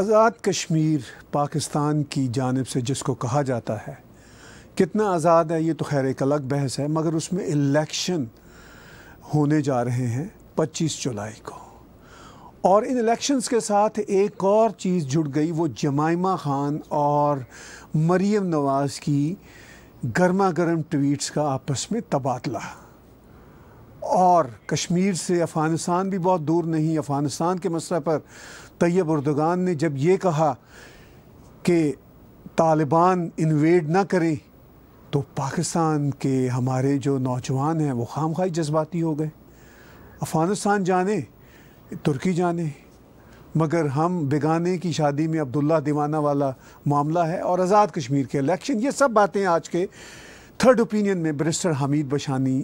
आज़ाद कश्मीर पाकिस्तान की जानब से जिसको कहा जाता है कितना आज़ाद है ये तो खैर एक अलग बहस है मगर उसमें इलेक्शन होने जा रहे हैं 25 जुलाई को और इन इलेक्शंस के साथ एक और चीज़ जुड़ गई वो जमाइमा ख़ान और मरीम नवाज़ की गर्मा गर्म ट्वीट्स का आपस में तबादला और कश्मीर से अफ़गानिस्तान भी बहुत दूर नहीं अफ़गानिस्तान के मसले पर तैयब उर्दगान ने जब ये कहा कि तालिबान इन्वेड ना करें तो पाकिस्तान के हमारे जो नौजवान हैं वो खाम खाई जज्बाती हो गए अफ़गानिस्तान जाने तुर्की जाने मगर हम बेगाने की शादी में अब्दुल्ला दीवाना वाला मामला है और आज़ाद कश्मीर के इलेक्शन ये सब बातें आज के थर्ड ओपिनियन में बरिस्टर हमीद बशानी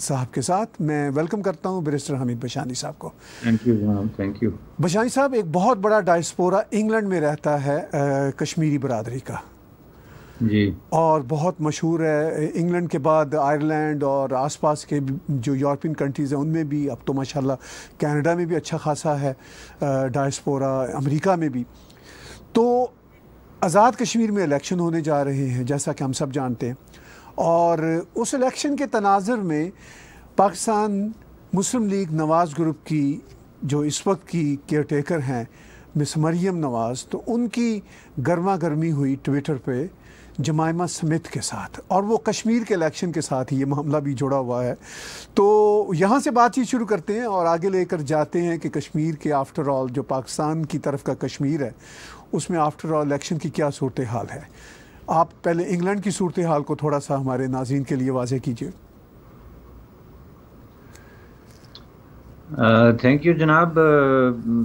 साहब के साथ मैं वेलकम करता हूं बिरिस्टर हमीद बशानी साहब को thank you thank you Bashani साहब एक बहुत बड़ा डायस्पोरा इंग्लैंड में रहता है आ, कश्मीरी बरदरी का जी और बहुत मशहूर है इंग्लैंड के बाद आयरलैंड और आसपास के जो यूरोपियन कंट्रीज़ हैं उनमें भी अब तो माशाल्लाह कनाडा में भी अच्छा खासा है डायस्पोरा अमेरिका में भी तो आज़ाद कश्मीर में इलेक्शन होने जा रहे हैं जैसा कि हम सब जानते हैं और उस इलेक्शन के तनाजर में पाकिस्तान मुस्लिम लीग नवाज़ ग्रुप की जो इस वक्त की केयर टेकर हैं मिस मरियम नवाज़ तो उनकी गर्मा गर्मी हुई ट्विटर पे जमायमा समित के साथ और वो कश्मीर के इलेक्शन के साथ ही ये मामला भी जुड़ा हुआ है तो यहाँ से बातचीत शुरू करते हैं और आगे लेकर जाते हैं कि कश्मीर के आफ्टर ऑल जो पाकिस्तान की तरफ का कश्मीर है उसमें आफ्टर ऑल इलेक्शन की क्या सूरत हाल है आप पहले इंग्लैंड की सूरत हाल को थोड़ा सा हमारे नाजीन के लिए वाजे कीजिए थैंक यू जनाब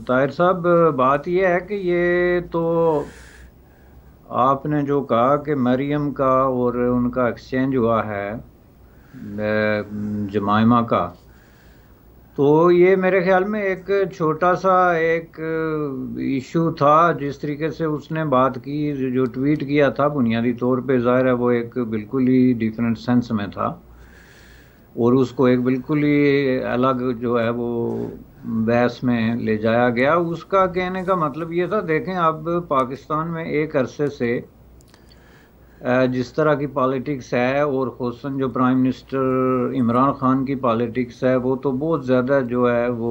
ताहिर साहब बात यह है कि ये तो आपने जो कहा कि मरियम का और उनका एक्सचेंज हुआ है जमाइमा का तो ये मेरे ख्याल में एक छोटा सा एक इशू था जिस तरीके से उसने बात की जो ट्वीट किया था बुनियादी तौर पे ज़ाहिर है वो एक बिल्कुल ही डिफरेंट सेंस में था और उसको एक बिल्कुल ही अलग जो है वो बहस में ले जाया गया उसका कहने का मतलब ये था देखें अब पाकिस्तान में एक अरसे से जिस तरह की पॉलिटिक्स है और खौसन जो प्राइम मिनिस्टर इमरान ख़ान की पॉलिटिक्स है वो तो बहुत ज़्यादा जो है वो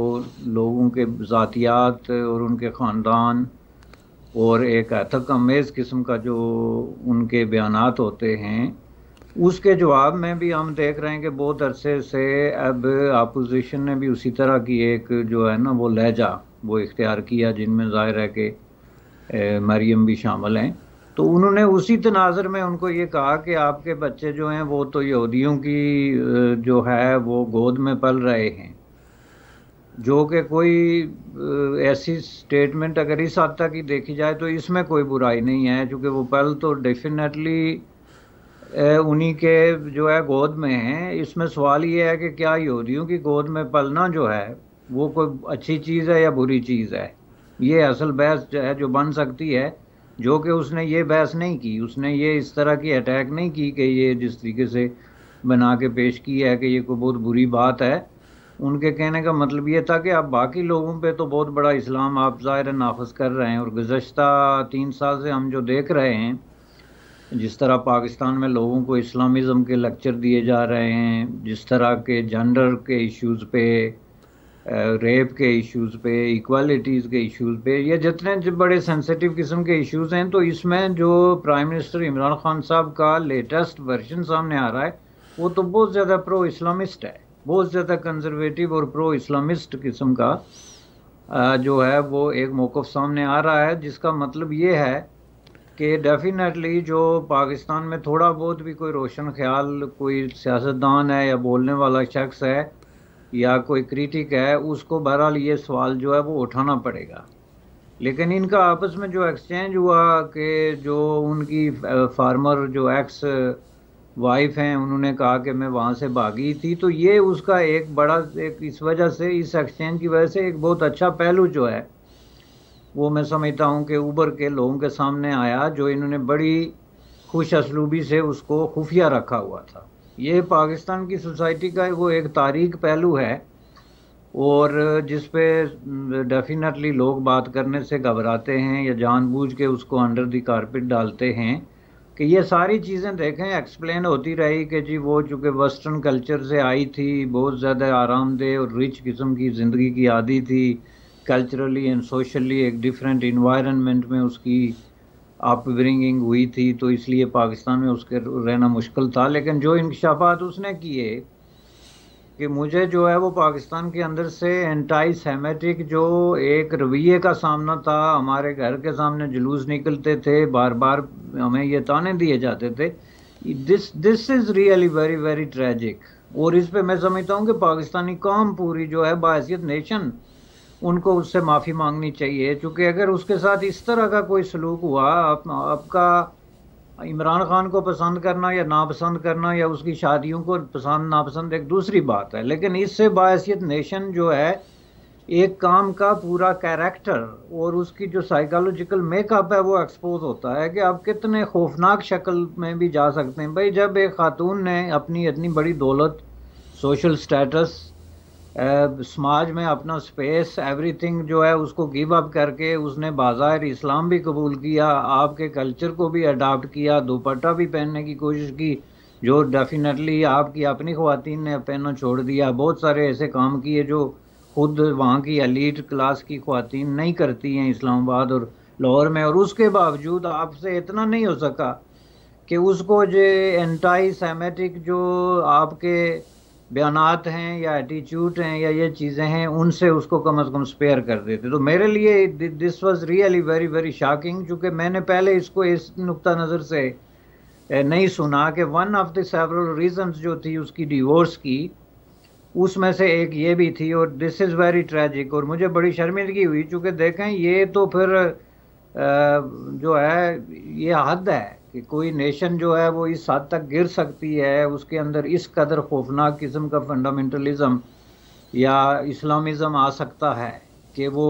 लोगों के ज़ातियात और उनके ख़ानदान और एक अथक अमेज़ किस्म का जो उनके बयान होते हैं उसके जवाब में भी हम देख रहे हैं कि बहुत अरसे से अब अपोजिशन ने भी उसी तरह की एक जो है ना वो लहजा वो इख्तियार किया जिनमें ज़ाहिर है कि मरियम भी शामिल हैं तो उन्होंने उसी तनाजर में उनको ये कहा कि आपके बच्चे जो हैं वो तो यहूदियों की जो है वो गोद में पल रहे हैं जो कि कोई ऐसी स्टेटमेंट अगर इस हद तक ही देखी जाए तो इसमें कोई बुराई नहीं है क्योंकि वो पल तो डेफिनेटली उन्हीं के जो है गोद में हैं इसमें सवाल ये है कि क्या यहूदियों की गोद में पलना जो है वो कोई अच्छी चीज़ है या बुरी चीज़ है ये असल बहस जो है जो बन सकती है जो कि उसने ये बहस नहीं की उसने ये इस तरह की अटैक नहीं की कि ये जिस तरीके से बना के पेश की है कि ये कोई बहुत बुरी बात है उनके कहने का मतलब ये था कि आप बाकी लोगों पे तो बहुत बड़ा इस्लाम आप ज़ाहिर नाफज कर रहे हैं और गुज्त तीन साल से हम जो देख रहे हैं जिस तरह पाकिस्तान में लोगों को इस्लामिज़म के लेक्चर दिए जा रहे हैं जिस तरह के जेंडर के इश्यूज़ पे रेप uh, के इश्यूज़ पे इक्वालिटीज़ के इश्यूज़ पे या जितने जो बड़े सेंसिटिव किस्म के इश्यूज़ हैं तो इसमें जो प्राइम मिनिस्टर इमरान खान साहब का लेटेस्ट वर्जन सामने आ रहा है वो तो बहुत ज़्यादा प्रो इस्लामिस्ट है बहुत ज़्यादा कंजर्वेटिव और प्रो इस्लामिस्ट किस्म का uh, जो है वो एक मौक़ सामने आ रहा है जिसका मतलब ये है कि डेफिनेटली जो पाकिस्तान में थोड़ा बहुत भी कोई रोशन ख्याल कोई सियासतदान है या बोलने वाला शख्स है या कोई क्रिटिक है उसको बहरहाल ये सवाल जो है वो उठाना पड़ेगा लेकिन इनका आपस में जो एक्सचेंज हुआ कि जो उनकी फार्मर जो एक्स वाइफ हैं उन्होंने कहा कि मैं वहाँ से भागी थी तो ये उसका एक बड़ा एक इस वजह से इस एक्सचेंज की वजह से एक बहुत अच्छा पहलू जो है वो मैं समझता हूँ कि उबर के लोगों के सामने आया जो इन्होंने बड़ी खुश असलूबी से उसको खुफिया रखा हुआ था ये पाकिस्तान की सोसाइटी का वो एक तारीख पहलू है और जिस पे डेफिनेटली लोग बात करने से घबराते हैं या जानबूझ के उसको अंडर दी कारपेट डालते हैं कि ये सारी चीज़ें देखें एक्सप्लेन होती रही कि जी वो चूँकि वेस्टर्न कल्चर से आई थी बहुत ज़्यादा आरामदेह और रिच किस्म की ज़िंदगी की आदि थी कल्चरली एंड सोशली एक डिफरेंट इन्वायरमेंट में उसकी अपब्रिंगिंग हुई थी तो इसलिए पाकिस्तान में उसके रहना मुश्किल था लेकिन जो इंकशाफात उसने किए कि मुझे जो है वो पाकिस्तान के अंदर से एंटाई सेमेटिक जो एक रवैये का सामना था हमारे घर के सामने जुलूस निकलते थे बार बार हमें ये ताने दिए जाते थे this this is really very very tragic और इस पे मैं समझता हूँ कि पाकिस्तानी कौम पूरी जो है बासीत नेशन उनको उससे माफ़ी मांगनी चाहिए क्योंकि अगर उसके साथ इस तरह का कोई सलूक हुआ आप, आपका इमरान खान को पसंद करना या नापसंद करना या उसकी शादियों को पसंद नापसंद एक दूसरी बात है लेकिन इससे बायसीत नेशन जो है एक काम का पूरा कैरेक्टर और उसकी जो साइकोलॉजिकल मेकअप है वो एक्सपोज होता है कि आप कितने खौफनाक शक्ल में भी जा सकते हैं भाई जब एक खातून ने अपनी इतनी बड़ी दौलत सोशल स्टेटस समाज में अपना स्पेस एवरीथिंग जो है उसको गिव अप करके उसने बाजार इस्लाम भी कबूल किया आपके कल्चर को भी अडाप्ट किया दोपट्टा भी पहनने की कोशिश की जो डेफिनेटली आपकी अपनी खुवान ने पहनना छोड़ दिया बहुत सारे ऐसे काम किए जो खुद वहाँ की अलीट क्लास की खुवान नहीं करती हैं इस्लामाबाद और लाहौर में और उसके बावजूद आपसे इतना नहीं हो सका कि उसको जो एंटाई सेमेटिक जो आपके बयानात हैं या एटीट्यूड हैं या ये चीज़ें हैं उनसे उसको कम से कम स्पेयर कर देते तो मेरे लिए this was really very very shocking चूँकि मैंने पहले इसको इस नुक़ा नज़र से नहीं सुना कि one of the several reasons जो थी उसकी डिवोर्स की उसमें से एक ये भी थी और दिस इज़ वेरी ट्रेजिक और मुझे बड़ी शर्मिंदगी हुई चूँकि देखें ये तो फिर जो है ये हद है कि कोई नेशन जो है वो इस हद तक गिर सकती है उसके अंदर इस कदर खौफनाक किस्म का फंडामेंटलिज्म या इस्लामिज़म आ सकता है कि वो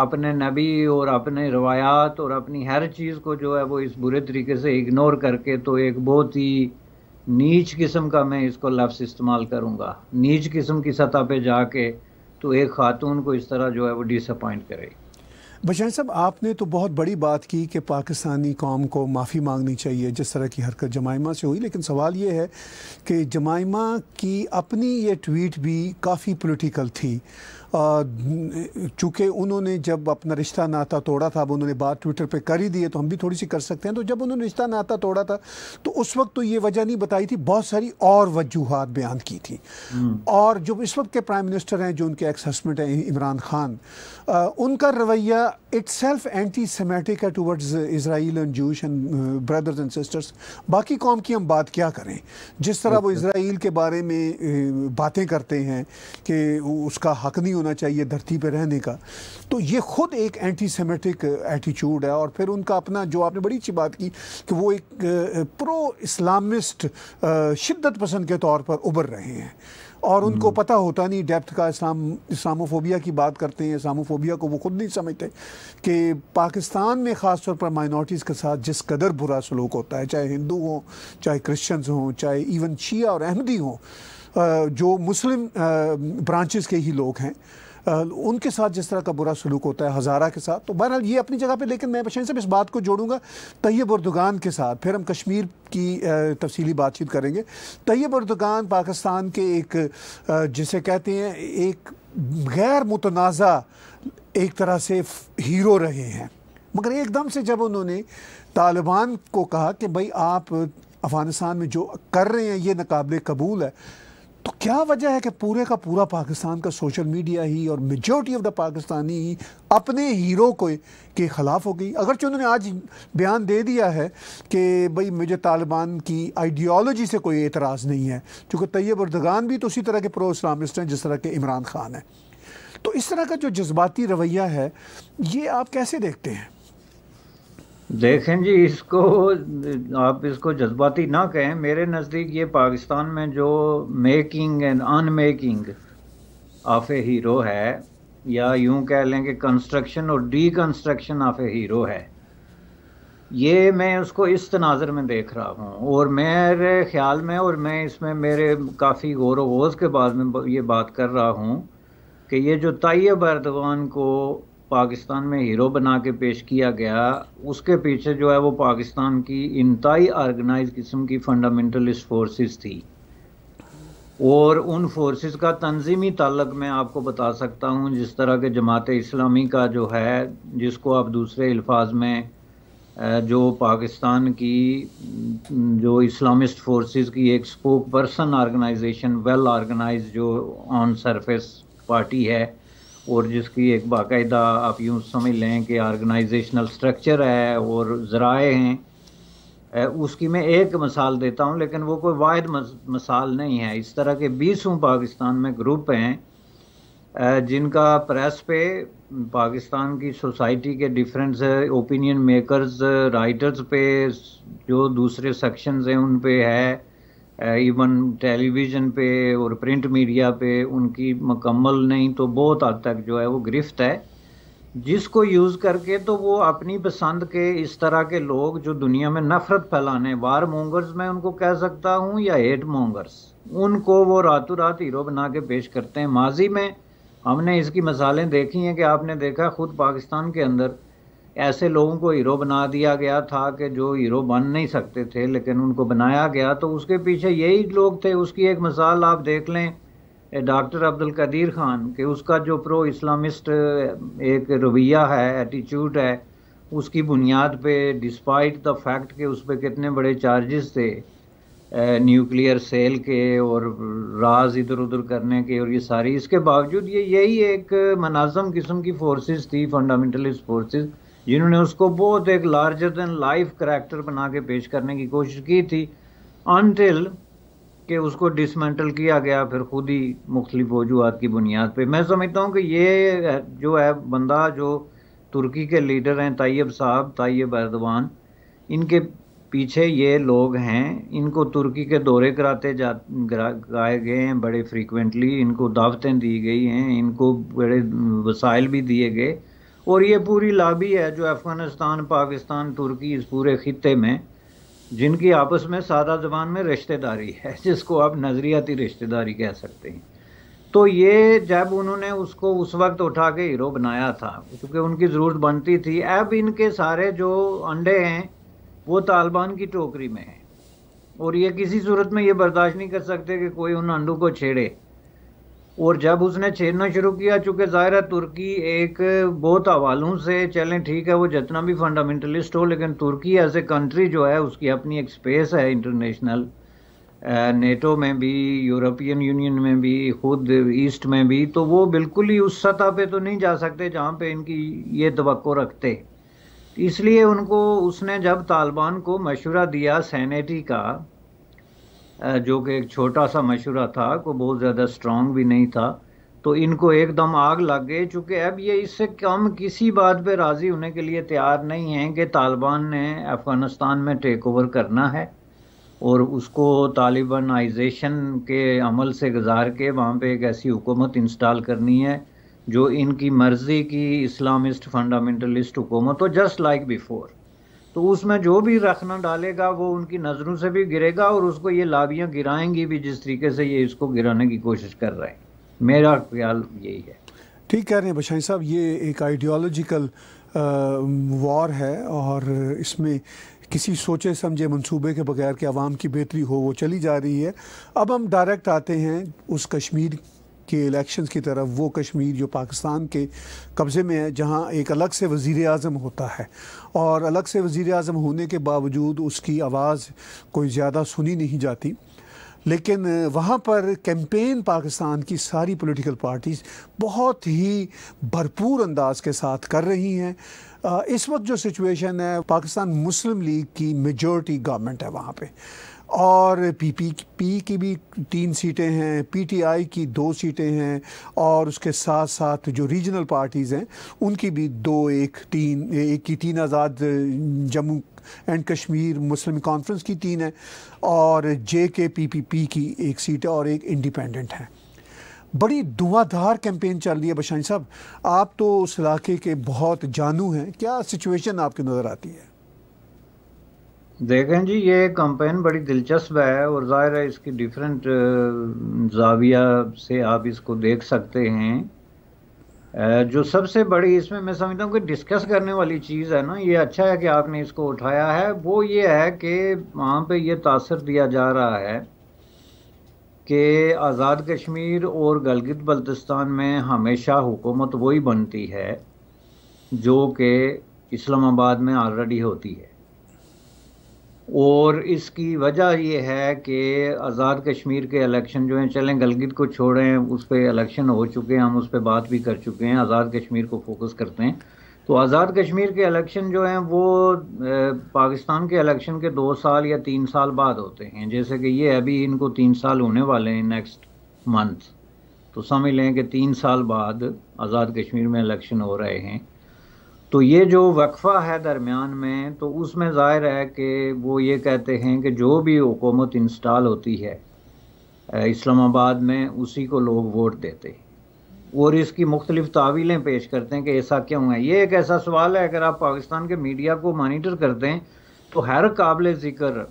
अपने नबी और अपने रवायात और अपनी हर चीज़ को जो है वो इस बुरे तरीके से इग्नोर करके तो एक बहुत ही नीच किस्म का मैं इसको लफ्स इस्तेमाल करूँगा नीच किस्म की सतह पे जाके तो एक खातून को इस तरह जो है वो डिसअपॉइंट करेगी बशाह साहब आपने तो बहुत बड़ी बात की कि पाकिस्तानी कौम को माफ़ी मांगनी चाहिए जिस तरह की हरकत जमाइमा से हुई लेकिन सवाल ये है कि जमाइमा की अपनी ये ट्वीट भी काफ़ी पोलिटिकल थी चूँकि उन्होंने जब अपना रिश्ता नाता तोड़ा था अब उन्होंने बात ट्विटर पे कर ही दी है तो हम भी थोड़ी सी कर सकते हैं तो जब उन्होंने रिश्ता नाता तोड़ा था तो उस वक्त तो ये वजह नहीं बताई थी बहुत सारी और वजूहत बयान की थी हम्म। और जो इस वक्त के प्राइम मिनिस्टर हैं जो उनके एक्स हस्बेंड हैं इमरान खान आ, उनका रवैया इट्स सेल्फ एंटी सेमेटिक है towards Israel and Jews and brothers and sisters बाकी कौम की हम बात क्या करें जिस तरह वो इसराइल के बारे में बातें करते हैं कि उसका हक नहीं होना चाहिए धरती पर रहने का तो ये खुद एक एंटी सेमेटिक एटीट्यूड है और फिर उनका अपना जो आपने बड़ी अच्छी बात की कि वो एक प्रो uh, इस्लामिस्ट uh, शिद्दत पसंद के तौर पर उभर रहे हैं और उनको हम्म। पता होता नहीं डेप्थ का इस्लाम इस्लामोफोबिया की बात करते हैं इस्लामोफोबिया को वो खुद नहीं समझते कि पाकिस्तान में ख़ास तौर पर माइनॉरिटीज़ के साथ जिस कदर बुरा सलूक होता है चाहे हिंदू हों चाहे क्रिश्चियंस हों चाहे इवन शिया और अहमदी हों जो मुस्लिम ब्रांचेस के ही लोग हैं उनके साथ जिस तरह का बुरा सलूक होता है हज़ारा के साथ तो बहरहाल ये अपनी जगह पे लेकिन मैं बशन साहब इस बात को जोड़ूंगा तैयब उर्दगान के साथ फिर हम कश्मीर की तफसीली बातचीत करेंगे तैयब उर्दगान पाकिस्तान के एक जिसे कहते हैं एक गैर मुतनाज़ा एक तरह से हीरो रहे हैं मगर एकदम से जब उन्होंने तालिबान को कहा कि भाई आप अफ़गानिस्तान में जो कर रहे हैं ये नाकबले कबूल है तो क्या वजह है कि पूरे का पूरा पाकिस्तान का सोशल मीडिया ही और मेजोरिटी ऑफ द पाकिस्तानी ही अपने हीरो को के ख़िलाफ़ हो गई अगरचि उन्होंने आज बयान दे दिया है कि भाई मुझे तालिबान की आइडियोलॉजी से कोई एतराज़ नहीं है चूँकि तैयब उर्दगान भी तो उसी तरह के प्रो इस्लामिस्ट हैं जिस तरह के इमरान खान हैं तो इस तरह का जो जज्बाती रवैया है ये आप कैसे देखते हैं देखें जी इसको आप इसको जज्बाती ना कहें मेरे नज़दीक ये पाकिस्तान में जो making and unmaking of a hero है या यूं कह लें कि कंस्ट्रक्शन और deconstruction of a hero है ये मैं उसको इस तनाजर में देख रहा हूँ और मेरे ख्याल में और मैं इसमें मेरे काफ़ी गौर वोज़ के बाद में ये बात कर रहा हूँ कि ये जो तय अरदवान को पाकिस्तान में हीरो बना के पेश किया गया उसके पीछे जो है वो पाकिस्तान की इंतई आर्गेनाइज किस्म की फंडामेंटलिस्ट फोर्सेस थी और उन फोर्सेस का तंजीमी तल्लक मैं आपको बता सकता हूँ जिस तरह के जमात इस्लामी का जो है जिसको आप दूसरे अल्फाज में जो पाकिस्तान की जो इस्लामिस्ट फोर्सेस की एक spokesperson organisation well organise जो ऑन सरफेस पार्टी है और जिसकी एक बाकायदा आप यूँ समझ लें कि ऑर्गेनाइजेशनल स्ट्रक्चर है और ज़राए हैं उसकी मैं एक मिसाल देता हूँ लेकिन वो कोई वाद मिसाल नहीं है इस तरह के बीसों पाकिस्तान में ग्रुप हैं जिनका प्रेस पे पाकिस्तान की सोसाइटी के डिफरेंट ओपिनियन मेकर्स राइटर्स पे जो दूसरे सेक्शंस हैं उन पे है इवन uh, टेलीविज़न पे और प्रिंट मीडिया पे उनकी मकम्मल नहीं तो बहुत हद तक जो है वो गिरफ्त है जिसको यूज़ करके तो वो अपनी पसंद के इस तरह के लोग जो दुनिया में नफ़रत फैलाने वार मोंगर्स मैं उनको कह सकता हूँ या हेट मोंगर्स उनको वो रातों रात हीरो बना के पेश करते हैं माजी में हमने इसकी मसालें देखी हैं कि आपने देखा खुद पाकिस्तान के अंदर ऐसे लोगों को हीरो बना दिया गया था कि जो हीरो बन नहीं सकते थे लेकिन उनको बनाया गया तो उसके पीछे यही लोग थे उसकी एक मिसाल आप देख लें डॉक्टर अब्दुल कदीर खान के उसका जो प्रो इस्लामिस्ट एक रवैया है एटीट्यूड है उसकी बुनियाद पे डिस्पाइट द फैक्ट के उस पर कितने बड़े चार्जेस थे न्यूक्लियर सेल के और राज इधर उधर करने के और ये सारी इसके बावजूद ये यही एक मनाजम किस्म की फोर्सेस थी फंडामेंटलिस्ट फोर्सेस जिन्होंने उसको बहुत एक लार्जर देन लाइफ करेक्टर बना के पेश करने की कोशिश की थी अनटिल के उसको डिसमेंटल किया गया फिर खुद ही मुख्तलिफ वजूहत की बुनियाद पर मैं समझता हूँ कि ये जो है बंदा जो तुर्की के लीडर हैं तैयब साहब तैयब एरदवान इनके पीछे ये लोग हैं इनको तुर्की के दौरे कराते जा गए हैं बड़े फ्रीक्वेंटली इनको दावतें दी गई हैं इनको बड़े वसाइल भी दिए गए और ये पूरी लाबी है जो अफ़गानिस्तान पाकिस्तान तुर्की इस पूरे खत्े में जिनकी आपस में सादा ज़बान में रिश्तेदारी है जिसको आप नज़रियाती रिश्तेदारी कह सकते हैं तो ये जब उन्होंने उसको उस वक्त उठा के हीरो बनाया था क्योंकि उनकी ज़रूरत बनती थी अब इनके सारे जो अंडे हैं वो तालिबान की टोकरी में हैं और ये किसी सूरत में ये बर्दाश्त नहीं कर सकते कि कोई उन अंडों को छेड़े और जब उसने छेड़ना शुरू किया चूंकि ज़ाहिर है तुर्की एक बहुत हवालों से चलें ठीक है वो जितना भी फंडामेंटलिस्ट हो लेकिन तुर्की एज ए कंट्री जो है उसकी अपनी एक स्पेस है इंटरनेशनल नेटो में भी यूरोपियन यूनियन में भी खुद ईस्ट में भी तो वो बिल्कुल ही उस सतह पे तो नहीं जा सकते जहाँ पे इनकी ये तो रखते इसलिए उनको उसने जब तालिबान को मशवरा दिया सैनेटी का जो कि एक छोटा सा मशूरा था को बहुत ज़्यादा स्ट्रांग भी नहीं था तो इनको एकदम आग लग गई चूँकि अब ये इससे कम किसी बात पे राज़ी होने के लिए तैयार नहीं हैं कि तालिबान ने अफ़गानिस्तान में टेक ओवर करना है और उसको तालिबानाइजेशन के अमल से गुजार के वहाँ पे एक ऐसी हुकूमत इंस्टॉल करनी है जो इनकी मर्ज़ी की इस्लामिस्ट फंडामेंटलिस्ट हुकूमत हो जस्ट लाइक बिफोर तो उसमें जो भी रखना डालेगा वो उनकी नज़रों से भी गिरेगा और उसको ये लाभियाँ गिराएंगी भी जिस तरीके से ये इसको गिराने की कोशिश कर रहे हैं मेरा ख्याल यही है ठीक कह रहे हैं बशाई साहब ये एक आइडियोलॉजिकल वॉर है और इसमें किसी सोचे समझे मंसूबे के बगैर कि आवाम की बेहतरी हो वो चली जा रही है अब हम डायरेक्ट आते हैं उस कश्मीर के इलेक्शंस की तरफ वो कश्मीर जो पाकिस्तान के कब्ज़े में है जहाँ एक अलग से वज़ी अजम होता है और अलग से वज़ी अजम होने के बावजूद उसकी आवाज़ कोई ज़्यादा सुनी नहीं जाती लेकिन वहाँ पर कैंपेन पाकिस्तान की सारी पॉलिटिकल पार्टीज़ बहुत ही भरपूर अंदाज के साथ कर रही हैं इस वक्त जो सिचुएशन है पाकिस्तान मुस्लिम लीग की मेजॉरिटी गवर्नमेंट है वहाँ पे और पी की भी तीन सीटें हैं पीटीआई की दो सीटें हैं और उसके साथ साथ जो रीजनल पार्टीज़ हैं उनकी भी दो एक तीन एक की तीन आज़ाद जम्मू एंड कश्मीर मुस्लिम कॉन्फ्रेंस की तीन है और जे के पी पी पी की एक सीट है और एक इंडिपेंडेंट है बड़ी धुआंधार कैंपेन चल रही है बशानी साहब आप तो उस इलाके के बहुत जानू हैं क्या सिचुएशन आपकी नज़र आती है देखें जी ये कंपेन बड़ी दिलचस्प है और ज़ाहिर है इसकी डिफरेंट जाविया से आप इसको देख सकते हैं जो सबसे बड़ी इसमें मैं समझता हूँ कि डिस्कस करने वाली चीज़ है ना ये अच्छा है कि आपने इसको उठाया है वो ये है कि वहाँ पे ये तासर दिया जा रहा है कि आज़ाद कश्मीर और गलगित बल्तिस्तान में हमेशा हुकूमत वही बनती है जो कि इस्लामाबाद में ऑलरेडी होती है और इसकी वजह ये है कि आज़ाद कश्मीर के इलेक्शन जो हैं चलें गलगित को छोड़ें उस पर इलेक्शन हो चुके हैं हम उस पर बात भी कर चुके हैं आज़ाद कश्मीर को फोकस करते हैं तो आज़ाद कश्मीर के इलेक्शन जो हैं वो पाकिस्तान के इलेक्शन के दो साल या तीन साल बाद होते हैं जैसे कि ये अभी इनको तीन साल होने वाले हैं नेक्स्ट मंथ तो समझ लें कि तीन साल बाद आज़ाद कश्मीर में इलेक्शन हो रहे हैं तो ये जो वक्फा है दरमियान में तो उसमें ज़ाहिर है कि वो ये कहते हैं कि जो भी हुकूमत इंस्टॉल होती है इस्लामाबाद में उसी को लोग वोट देते हैं और इसकी मुख्तलिफ तावीलें पेश करते हैं कि ऐसा क्यों है ये एक ऐसा सवाल है अगर आप पाकिस्तान के मीडिया को मॉनिटर करते हैं तो हर काबिल ज़िक्र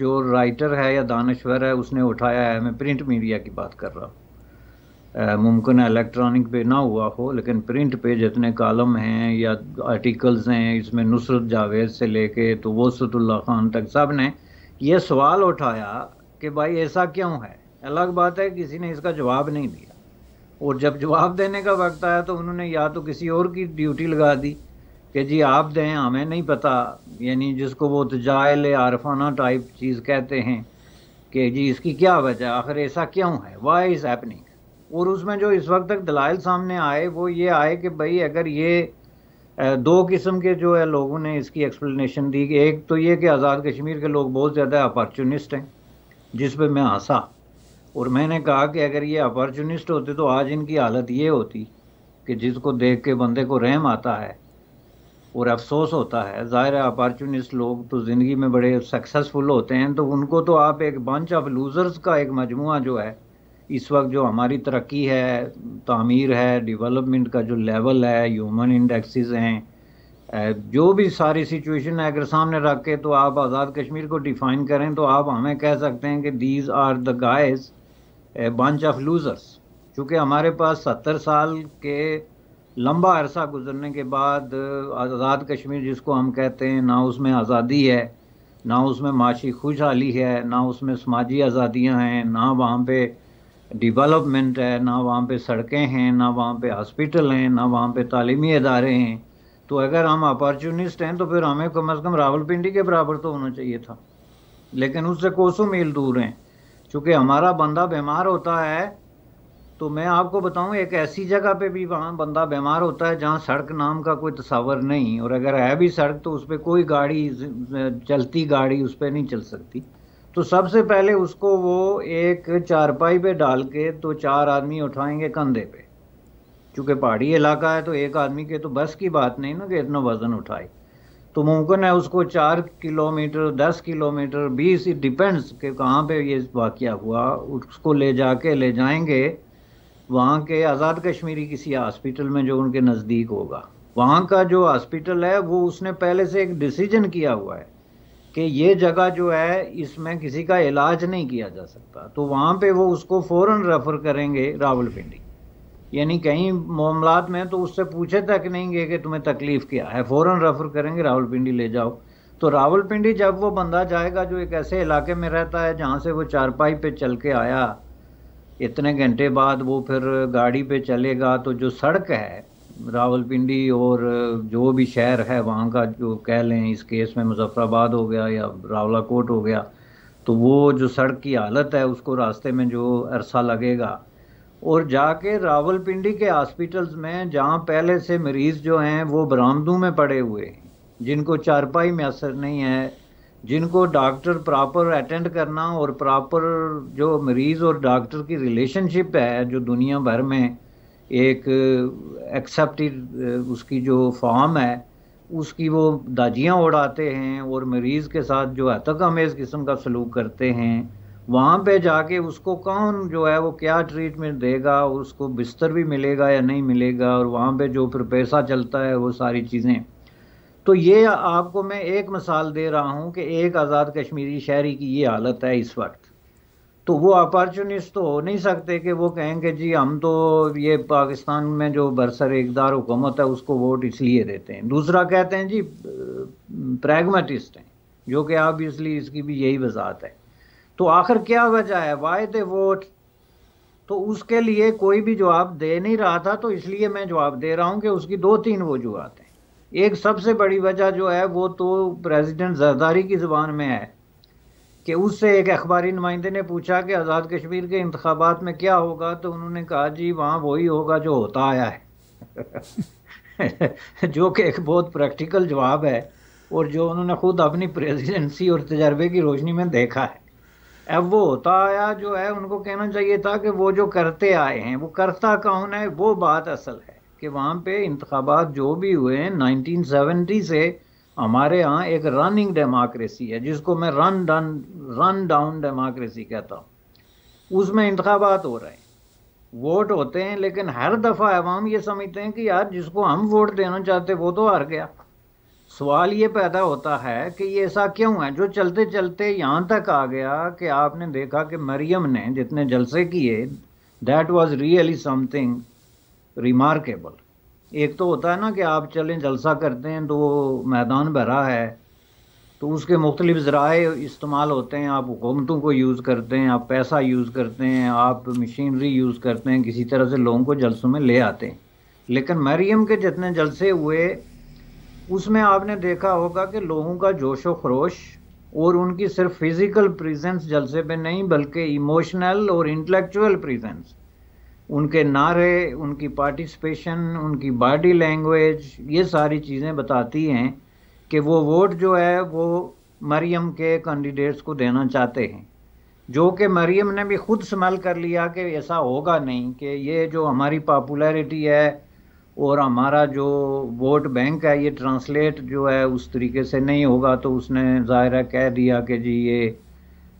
जो राइटर है या दानश्वर है उसने उठाया है मैं प्रिंट मीडिया की बात कर रहा हूँ मुमकिन है इलेक्ट्रॉनिक पे ना हुआ हो लेकिन प्रिंट पे जितने कॉलम हैं या आर्टिकल्स हैं इसमें नुसरत जावेद से लेके तो वो सतुल्ला खान तक सब ने यह सवाल उठाया कि भाई ऐसा क्यों है अलग बात है किसी ने इसका जवाब नहीं दिया और जब जवाब देने का वक्त आया तो उन्होंने या तो किसी और की ड्यूटी लगा दी कि जी आप दें हमें नहीं पता यानी जिसको वो तजायल आरफाना टाइप चीज़ कहते हैं कि जी इसकी क्या वजह आखिर ऐसा क्यों है वाई इज़ हैपनिंग और उसमें जो इस वक्त तक दलाइल सामने आए वो ये आए कि भाई अगर ये दो किस्म के जो है लोगों ने इसकी एक्सप्लेनेशन दी कि एक तो ये कि आज़ाद कश्मीर के लोग बहुत ज़्यादा अपॉर्चुनिस्ट हैं जिस पर मैं हंसा और मैंने कहा कि अगर ये अपॉर्चुनिस्ट होते तो आज इनकी हालत ये होती कि जिसको देख के बंदे को रहम आता है और अफसोस होता है ज़ाहिर है अपॉर्चुनिस्ट लोग तो ज़िंदगी में बड़े सक्सेसफुल होते हैं तो उनको तो आप एक बंच ऑफ लूज़र्स का एक मजमू जो है इस वक्त जो हमारी तरक्की है तमीर है डेवलपमेंट का जो लेवल है ह्यूमन इंडेक्सेस हैं जो भी सारी सिचुएशन है अगर सामने रख के तो आप आज़ाद कश्मीर को डिफाइन करें तो आप हमें कह सकते हैं कि these are the guys bunch of losers चूँकि हमारे पास सत्तर साल के लंबा अरसा गुजरने के बाद आज़ाद कश्मीर जिसको हम कहते हैं ना उसमें आज़ादी है ना उसमें माशी खुशहाली है ना उसमें समाजी आज़ादियाँ हैं ना वहाँ पर डिवेलपमेंट है ना वहाँ पे सड़कें हैं ना वहाँ पे हॉस्पिटल हैं ना वहाँ पे तालीमी अदारे हैं तो अगर हम अपॉर्चुनिस्ट हैं तो फिर हमें कम अज़ कम रावलपिंडी के बराबर तो होना चाहिए था लेकिन उससे कोसों मील दूर हैं चूँकि हमारा बंदा बीमार होता है तो मैं आपको बताऊँ एक ऐसी जगह पर भी वहाँ बंदा बीमार होता है जहाँ सड़क नाम का कोई तस्वर नहीं और अगर है भी सड़क तो उस पर कोई गाड़ी चलती गाड़ी उस पर नहीं चल सकती तो सबसे पहले उसको वो एक चारपाई पे डाल के तो चार आदमी उठाएंगे कंधे पे क्योंकि पहाड़ी इलाका है तो एक आदमी के तो बस की बात नहीं ना कि इतना वज़न उठाए तो मुमकिन है उसको चार किलोमीटर दस किलोमीटर बीस इट डिपेंड्स कि कहाँ पे ये वाक़ हुआ उसको ले जाके ले जाएंगे वहाँ के आज़ाद कश्मीरी किसी हॉस्पिटल में जो उनके नज़दीक होगा वहाँ का जो हॉस्पिटल है वो उसने पहले से एक डिसीजन किया हुआ है कि ये जगह जो है इसमें किसी का इलाज नहीं किया जा सकता तो वहाँ पे वो उसको फ़ौरन रेफ़र करेंगे रावलपिंडी यानी कहीं मामला में तो उससे पूछे तक नहीं गए कि तुम्हें तकलीफ़ क्या है फ़ौरन रेफ़र करेंगे रावलपिंडी ले जाओ तो रावलपिंडी जब वो बंदा जाएगा जो एक ऐसे इलाके में रहता है जहाँ से वो चारपाई पे चल के आया इतने घंटे बाद वो फिर गाड़ी पे चलेगा तो जो सड़क है रावलपिंडी और जो भी शहर है वहाँ का जो कह लें इस केस में मुजफ्फराबाद हो गया या रावला कोट हो गया तो वो जो सड़क की हालत है उसको रास्ते में जो अरसा लगेगा और जाके रावलपिंडी के हॉस्पिटल्स में जहाँ पहले से मरीज़ जो हैं वो बरामदों में पड़े हुए जिनको चारपाई में असर नहीं है जिनको डॉक्टर प्रॉपर अटेंड करना और प्रॉपर जो मरीज़ और डॉक्टर की रिलेशनशिप है जो दुनिया भर में एक एक्सेप्टेड uh, uh, उसकी जो फॉर्म है उसकी वो दाजियाँ उड़ाते हैं और मरीज़ के साथ जो है तक हमेज किस्म का सलूक करते हैं वहाँ पे जाके उसको कौन जो है वो क्या ट्रीटमेंट देगा उसको बिस्तर भी मिलेगा या नहीं मिलेगा और वहाँ पे जो फिर पैसा चलता है वो सारी चीज़ें तो ये आपको मैं एक मिसाल दे रहा हूँ कि एक आज़ाद कश्मीरी शहरी की ये हालत है इस वक्त तो वो अपॉर्चुनिस्ट तो हो नहीं सकते कि वो कहें कि जी हम तो ये पाकिस्तान में जो बरसर इकदार हुकूमत है उसको वोट इसलिए देते हैं दूसरा कहते हैं जी प्रैगमेटिस्ट हैं जो कि आप इसलिए इसकी भी यही वजहत है तो आखिर क्या वजह है वाई दे वोट तो उसके लिए कोई भी जवाब दे नहीं रहा था तो इसलिए मैं जवाब दे रहा हूँ कि उसकी दो तीन वजूहत हैं एक सबसे बड़ी वजह जो है वो तो प्रेजिडेंट जरदारी की ज़बान में है कि उससे एक अखबारी नुमाइंदे ने पूछा कि आज़ाद कश्मीर के इंतबात में क्या होगा तो उन्होंने कहा जी वहाँ वही होगा जो होता आया है जो कि एक बहुत प्रैक्टिकल जवाब है और जो उन्होंने खुद अपनी प्रेसिडेंसी और तजर्बे की रोशनी में देखा है अब वो होता आया जो है उनको कहना चाहिए था कि वो जो करते आए हैं वो करता कौन है वो बात असल है कि वहाँ पे इंतबात जो भी हुए हैं नाइनटीन से हमारे यहाँ एक रनिंग डेमोक्रेसी है जिसको मैं run done run down democracy कहता हूँ उसमें इंतबात हो रहे हैं वोट होते हैं लेकिन हर दफ़ा अवाम ये समझते हैं कि यार जिसको हम वोट देना चाहते वो तो हार गया सवाल ये पैदा होता है कि ये ऐसा क्यों है जो चलते चलते यहाँ तक आ गया कि आपने देखा कि मरियम ने जितने जलसे किए that was really something remarkable एक तो होता है ना कि आप चलें जलसा करते हैं तो मैदान भरा है तो उसके मुख्तलिफ ज़राए इस्तेमाल होते हैं आप हुकूमतों को यूज़ करते हैं आप पैसा यूज़ करते हैं आप मशीनरी यूज़ करते हैं किसी तरह से लोगों को जलसों में ले आते हैं लेकिन मरीम के जितने जलसे हुए उसमें आपने देखा होगा कि लोगों का जोश व खरोश और उनकी सिर्फ फिज़िकल प्रेजेंस जलसे पे नहीं बल्कि इमोशनल और इंटेलेक्चुअल प्रेजेंस उनके नारे उनकी पार्टिसिपेशन उनकी बॉडी लैंग्वेज ये सारी चीज़ें बताती हैं कि वो वोट जो है वो मरियम के कैंडिडेट्स को देना चाहते हैं जो कि मरियम ने भी खुद समल कर लिया कि ऐसा होगा नहीं कि ये जो हमारी पॉपुलैरिटी है और हमारा जो वोट बैंक है ये ट्रांसलेट जो है उस तरीके से नहीं होगा तो उसने ज़ाहिर कह दिया कि जी ये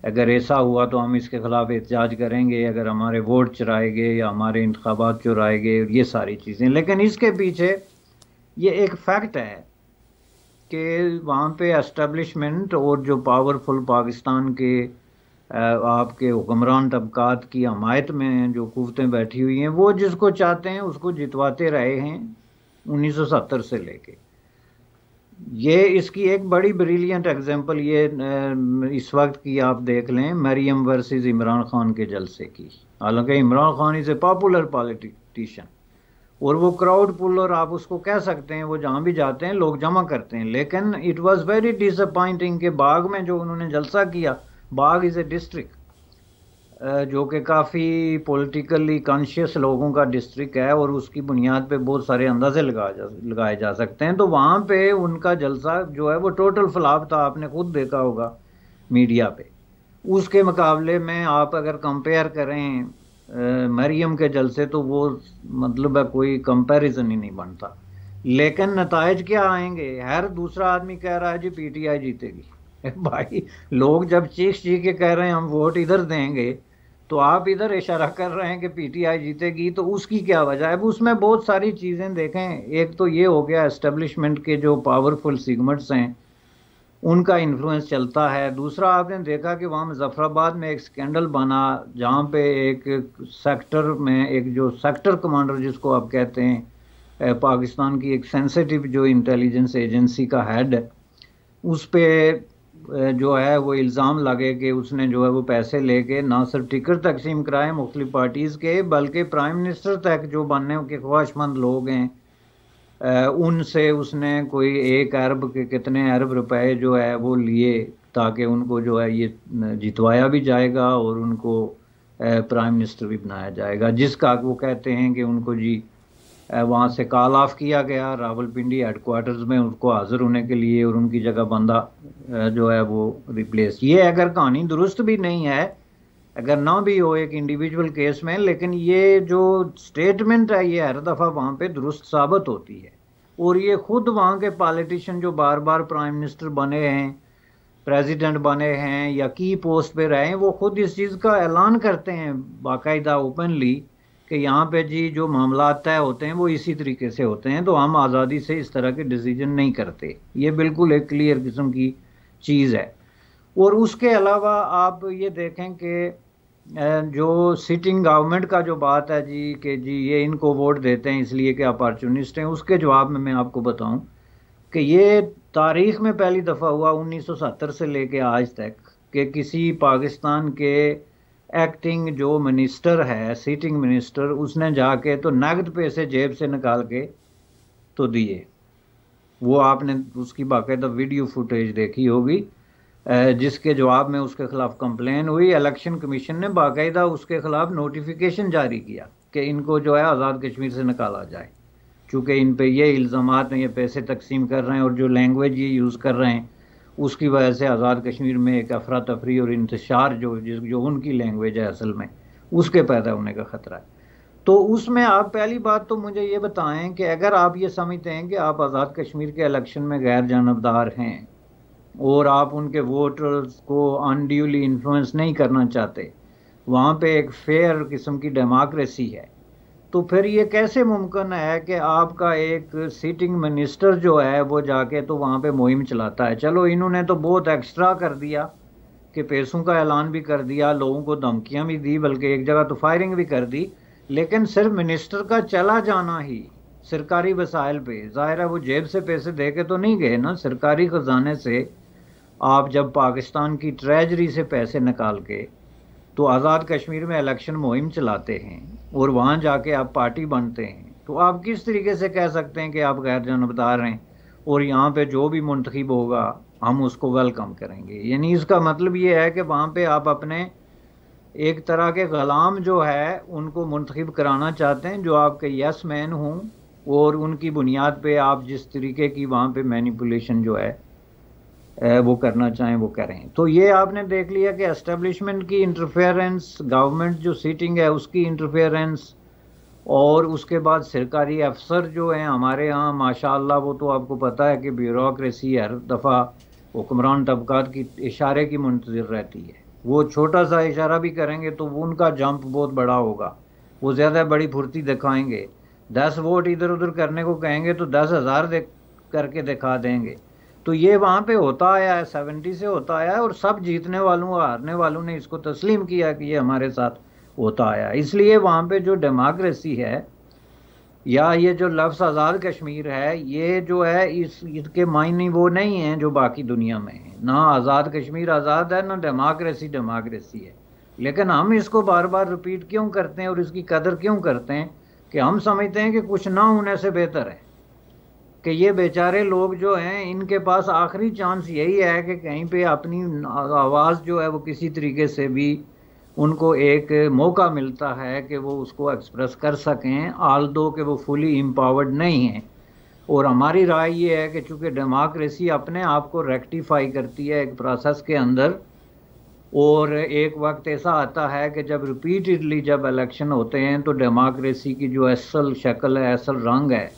अगर ऐसा हुआ तो हम इसके ख़िलाफ़ एहतजाज करेंगे अगर हमारे वोट चुराए गए या हमारे इंतबात चुराए गए ये सारी चीज़ें लेकिन इसके पीछे ये एक फैक्ट है कि वहाँ पे एस्टेब्लिशमेंट और जो पावरफुल पाकिस्तान के आपके हुक्मरान तबकात की हमायत में जो कुतें बैठी हुई हैं वो जिसको चाहते हैं उसको जितवाते रहे हैं 1970 से लेके ये इसकी एक बड़ी ब्रिलियंट एग्जांपल ये इस वक्त की आप देख लें मरियम वर्सेस इमरान खान के जलसे की हालांकि Imran Khan is a popular politician और वो क्राउड पुलर आप उसको कह सकते हैं वो जहाँ भी जाते हैं लोग जमा करते हैं लेकिन इट वाज वेरी डिसअपॉइंटिंग के बाग में जो उन्होंने जलसा किया बाग इज़ ए डिस्ट्रिक्ट जो कि काफ़ी पॉलिटिकली कॉन्शियस लोगों का डिस्ट्रिक्ट है और उसकी बुनियाद पे बहुत सारे अंदाजे लगा जा लगाए जा सकते हैं तो वहाँ पे उनका जलसा जो है वो टोटल फ्लाप था आपने खुद देखा होगा मीडिया पे उसके मुकाबले में आप अगर कंपेयर करें मरियम के जलसे तो वो मतलब है कोई कंपैरिजन ही नहीं बनता लेकिन नतज क्या आएंगे हर दूसरा आदमी कह रहा है जी पी जीतेगी भाई लोग जब चीख चीख के कह रहे हैं हम वोट इधर देंगे तो आप इधर इशारा कर रहे हैं कि पीटीआई जीतेगी तो उसकी क्या वजह है उसमें बहुत सारी चीज़ें देखें एक तो ये हो गया एस्टेब्लिशमेंट के जो पावरफुल सिगमेंट्स हैं उनका इन्फ्लुएंस चलता है दूसरा आपने देखा कि वहाँ मुजफ्फराबाद में एक स्कैंडल बना जहाँ पे एक सेक्टर में एक जो सेक्टर कमांडर जिसको आप कहते हैं पाकिस्तान की एक सेंसिटिव जो इंटेलिजेंस एजेंसी का हेड है उस पर जो है वो इल्ज़ाम लगे कि उसने जो है वो पैसे लेके ना सिर्फ टिकट तकसीम कराए मुख्तु पार्टीज़ के बल्कि प्राइम मिनिस्टर तक जो बनने के ख्वाहिशमंद लोग हैं उनसे उसने कोई एक अरब के कितने अरब रुपए जो है वो लिए ताकि उनको जो है ये जितवाया भी जाएगा और उनको प्राइम मिनिस्टर भी बनाया जाएगा जिसका वो कहते हैं कि उनको जी वहाँ से कॉल ऑफ किया गया रावलपिंडी हेडकोार्टर्स में उनको हाजिर होने के लिए और उनकी जगह बंदा जो है वो रिप्लेस ये अगर कहानी दुरुस्त भी नहीं है अगर ना भी हो एक इंडिविजुअल केस में लेकिन ये जो स्टेटमेंट है ये हर दफ़ा वहाँ पे दुरुस्त साबित होती है और ये खुद वहाँ के पॉलिटिशियन जो बार बार प्राइम मिनिस्टर बने हैं प्रेसिडेंट बने हैं या की पोस्ट पे रहे हैं वो खुद इस चीज़ का ऐलान करते हैं बाकायदा ओपनली कि यहाँ पे जी जो मामला तय होते हैं वो इसी तरीके से होते हैं तो हम आज़ादी से इस तरह के डिसीजन नहीं करते ये बिल्कुल एक क्लियर किस्म की चीज़ है और उसके अलावा आप ये देखें कि जो सिटिंग गवर्नमेंट का जो बात है जी कि जी ये इनको वोट देते हैं इसलिए कि अपॉर्चुनिस्ट हैं उसके जवाब में मैं आपको बताऊं कि ये तारीख में पहली दफ़ा हुआ 1970 से लेके आज तक कि किसी पाकिस्तान के एक्टिंग जो मिनिस्टर है सीटिंग मिनिस्टर उसने जाके तो नगद पैसे जेब से निकाल के तो दिए वो आपने उसकी बाकायदा वीडियो फुटेज देखी होगी जिसके जवाब में उसके खिलाफ कंप्लेन हुई इलेक्शन कमीशन ने बाकायदा उसके खिलाफ नोटिफिकेशन जारी किया कि इनको जो है आज़ाद कश्मीर से निकाला जाए चूँकि इन पर ये इल्ज़ाम ये पैसे तकसीम कर रहे हैं और जो लैंग्वेज ये यूज़ कर रहे हैं उसकी वजह से आज़ाद कश्मीर में एक अफरा तफरी और इंतशार जो जिस जो उनकी लैंग्वेज है असल में उसके पैदा होने का ख़तरा है तो उसमें आप पहली बात तो मुझे ये बताएं कि अगर आप ये समझते हैं कि आप आज़ाद कश्मीर के इलेक्शन में गैर जानबदार हैं और आप उनके वोटर्स को अनड्यूली इन्फ्लुएंस नहीं करना चाहते वहाँ पे एक फेयर किस्म की डेमोक्रेसी है तो फिर ये कैसे मुमकिन है कि आपका एक सीटिंग मिनिस्टर जो है वो जाके तो वहाँ पे मुहिम चलाता है चलो इन्होंने तो बहुत एक्स्ट्रा कर दिया कि पैसों का ऐलान भी कर दिया लोगों को धमकियाँ भी दी बल्कि एक जगह तो फायरिंग भी कर दी लेकिन सिर्फ मिनिस्टर का चला जाना ही सरकारी वसाइल पे ज़ाहिर है वो जेब से पैसे दे के तो नहीं गए ना सरकारी ख़जाने से आप जब पाकिस्तान की ट्रेजरी से पैसे निकाल के तो आज़ाद कश्मीर में इलेक्शन मुहिम चलाते हैं और वहाँ जाके आप पार्टी बनते हैं तो आप किस तरीके से कह सकते हैं कि आप गैर जानबदार हैं और यहाँ पे जो भी मुंतखब होगा हम उसको वेलकम करेंगे यानी इसका मतलब ये है कि वहाँ पे आप अपने एक तरह के ग़लाम जो है उनको मुंतखब कराना चाहते हैं जो आपके यस मैन हों और उनकी बुनियाद पे आप जिस तरीके की वहाँ पे मैनिपुलेशन जो है वो करना चाहें वो करें तो ये आपने देख लिया कि एस्टेब्लिशमेंट की इंटरफेरेंस गवर्नमेंट जो सीटिंग है उसकी इंटरफेरेंस और उसके बाद सरकारी अफसर जो हैं हमारे यहाँ माशाल्लाह वो तो आपको पता है कि ब्यूरोसी हर दफ़ा हुक्मरान तबकात की इशारे की मंतजर रहती है वो छोटा सा इशारा भी करेंगे तो उनका जंप बहुत बड़ा होगा वो ज़्यादा बड़ी फुर्ती दिखाएंगे दस वोट इधर उधर करने को कहेंगे तो दस हज़ार दे करके दिखा देंगे तो ये वहाँ पे होता आया है सेवेंटी से होता आया है और सब जीतने वालों और हारने वालों ने इसको तस्लीम किया कि ये हमारे साथ होता आया इसलिए वहाँ पे जो डेमोक्रेसी है या ये जो लफ्स आज़ाद कश्मीर है ये जो है इस इसके मायने वो नहीं हैं जो बाकी दुनिया में है ना आज़ाद कश्मीर आज़ाद है ना डेमोक्रेसी डेमोक्रेसी है लेकिन हम इसको बार बार रिपीट क्यों करते हैं और इसकी कदर क्यों करते हैं कि हम समझते हैं कि कुछ ना होने से बेहतर है कि ये बेचारे लोग जो हैं इनके पास आखिरी चांस यही है कि कहीं पे अपनी आवाज़ जो है वो किसी तरीके से भी उनको एक मौका मिलता है कि वो उसको एक्सप्रेस कर सकें आल दो कि वो फुली एम्पावर्ड नहीं हैं और हमारी राय ये है कि चूँकि डेमोक्रेसी अपने आप को रेक्टिफाई करती है एक प्रोसेस के अंदर और एक वक्त ऐसा आता है कि जब रिपीटेडली जब इलेक्शन होते हैं तो डेमोक्रेसी की जो असल शक्ल है असल रंग है